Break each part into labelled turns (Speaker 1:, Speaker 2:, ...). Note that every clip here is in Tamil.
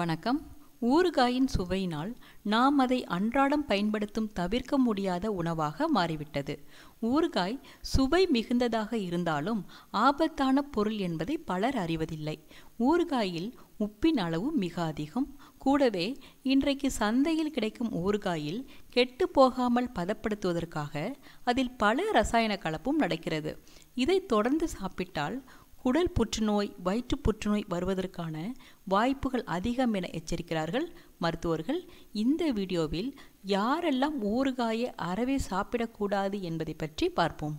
Speaker 1: வணக்கம் ஊறுகாயின் சுவையினால் நாம் அதை அன்றாடம் பயன்படுத்தும் தவிர்க்க முடியாத உணவாக மாறிவிட்டது ஊறுகாய் சுவை மிகுந்ததாக இருந்தாலும் ஆபத்தான பொருள் என்பதை பலர் அறிவதில்லை ஊறுகாயில் உப்பின் அளவு மிக அதிகம் கூடவே இன்றைக்கு சந்தையில் கிடைக்கும் ஊறுகாயில் கெட்டு போகாமல் பதப்படுத்துவதற்காக அதில் பல ரசாயன கலப்பும் நடக்கிறது இதை தொடர்ந்து சாப்பிட்டால் குடல் புற்றுநோய் வயிற்று புற்றுநோய் வருவதற்கான வாய்ப்புகள் அதிகம் என எச்சரிக்கிறார்கள் மருத்துவர்கள் இந்த வீடியோவில் யாரெல்லாம் ஊறுகாயை அறவே சாப்பிடக்கூடாது என்பதை பற்றி பார்ப்போம்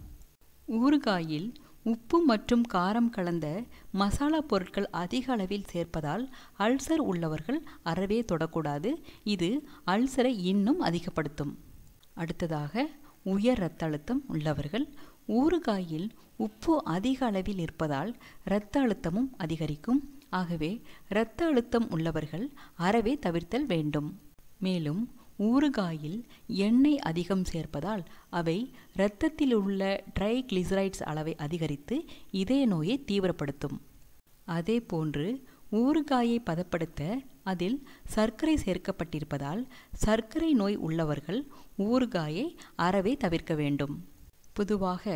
Speaker 1: ஊறுகாயில் உப்பு மற்றும் காரம் கலந்த மசாலா பொருட்கள் அதிக அளவில் சேர்ப்பதால் அல்சர் உள்ளவர்கள் அறவே தொடக்கூடாது இது அல்சரை இன்னும் அதிகப்படுத்தும் அடுத்ததாக உயர் இரத்த அழுத்தம் உள்ளவர்கள் ஊறுகாயில் உப்பு அதிக அளவில் இருப்பதால் இரத்த அழுத்தமும் அதிகரிக்கும் ஆகவே இரத்த அழுத்தம் உள்ளவர்கள் அறவே தவிர்த்தல் வேண்டும் மேலும் ஊறுகாயில் எண்ணெய் அதிகம் சேர்ப்பதால் அவை இரத்தத்தில் உள்ள ட்ரைக்ளிசரைட்ஸ் அளவை அதிகரித்து இதய நோயை தீவிரப்படுத்தும் அதே போன்று ஊறுகாயை பதப்படுத்த அதில் சர்க்கரை சேர்க்கப்பட்டிருப்பதால் சர்க்கரை நோய் உள்ளவர்கள் ஊறுகாயை அறவே தவிர்க்க வேண்டும் பொதுவாக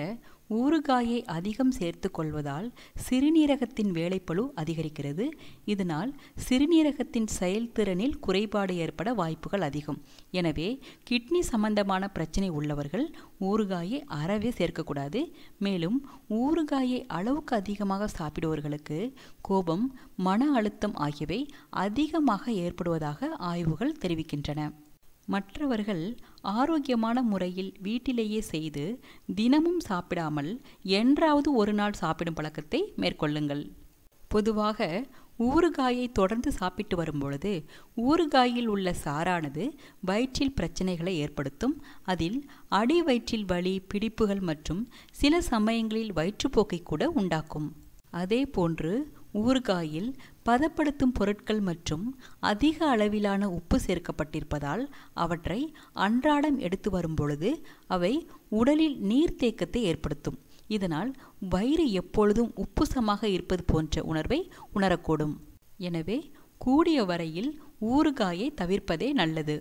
Speaker 1: ஊறுகாயை அதிகம் சேர்த்து கொள்வதால் சிறுநீரகத்தின் வேலைப்பளு அதிகரிக்கிறது இதனால் சிறுநீரகத்தின் செயல்திறனில் குறைபாடு ஏற்பட வாய்ப்புகள் அதிகம் எனவே கிட்னி சம்பந்தமான பிரச்சனை உள்ளவர்கள் ஊறுகாயை அறவே சேர்க்கக்கூடாது மேலும் ஊறுகாயை அளவுக்கு அதிகமாக சாப்பிடுவர்களுக்கு கோபம் மன அழுத்தம் ஆகியவை அதிகமாக ஏற்படுவதாக ஆய்வுகள் தெரிவிக்கின்றன மற்றவர்கள் ஆரோக்கியமான முறையில் வீட்டிலேயே செய்து தினமும் சாப்பிடாமல் என்றாவது ஒரு நாள் சாப்பிடும் பழக்கத்தை மேற்கொள்ளுங்கள் பொதுவாக ஊறுகாயை தொடர்ந்து சாப்பிட்டு வரும்பொழுது ஊறுகாயில் உள்ள சாரானது வயிற்றில் பிரச்சனைகளை ஏற்படுத்தும் அதில் அடி வயிற்றில் வலி பிடிப்புகள் மற்றும் சில சமயங்களில் வயிற்றுப்போக்கை கூட உண்டாக்கும் அதே போன்று ஊறுகாயில் பதப்படுத்தும் பொருட்கள் மற்றும் அதிக அளவிலான உப்பு சேர்க்கப்பட்டிருப்பதால் அவற்றை அன்றாடம் எடுத்து வரும்பொழுது அவை உடலில் நீர்த்தேக்கத்தை ஏற்படுத்தும் இதனால் வயிறு எப்பொழுதும் உப்புசமாக இருப்பது போன்ற உணர்வை உணரக்கூடும் எனவே கூடிய வரையில் ஊறுகாயை தவிர்ப்பதே நல்லது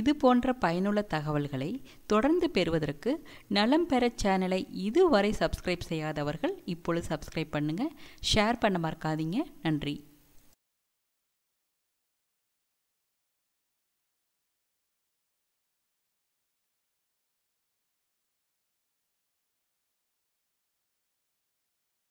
Speaker 1: இது போன்ற பயனுள்ள தகவல்களை தொடர்ந்து பெறுவதற்கு நலம் பெற சேனலை இதுவரை சப்ஸ்கிரைப் செய்யாதவர்கள் இப்பொழுது சப்ஸ்கிரைப் பண்ணுங்கள் ஷேர் பண்ண மறக்காதீங்க நன்றி